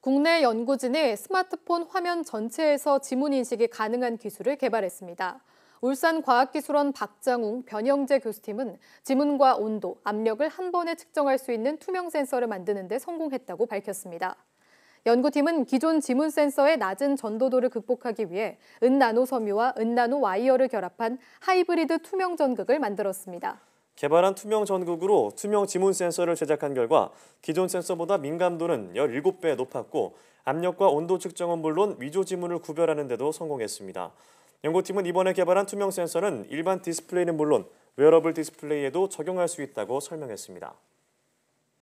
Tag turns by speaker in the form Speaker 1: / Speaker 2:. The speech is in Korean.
Speaker 1: 국내 연구진이 스마트폰 화면 전체에서 지문 인식이 가능한 기술을 개발했습니다. 울산과학기술원 박장웅, 변영재 교수팀은 지문과 온도, 압력을 한 번에 측정할 수 있는 투명 센서를 만드는 데 성공했다고 밝혔습니다. 연구팀은 기존 지문 센서의 낮은 전도도를 극복하기 위해 은나노 섬유와 은나노 와이어를 결합한 하이브리드 투명 전극을 만들었습니다.
Speaker 2: 개발한 투명 전극으로 투명 지문 센서를 제작한 결과 기존 센서보다 민감도는 17배 높았고 압력과 온도 측정은 물론 위조 지문을 구별하는 데도 성공했습니다. 연구팀은 이번에 개발한 투명 센서는 일반 디스플레이는 물론 웨어러블 디스플레이에도 적용할 수 있다고 설명했습니다.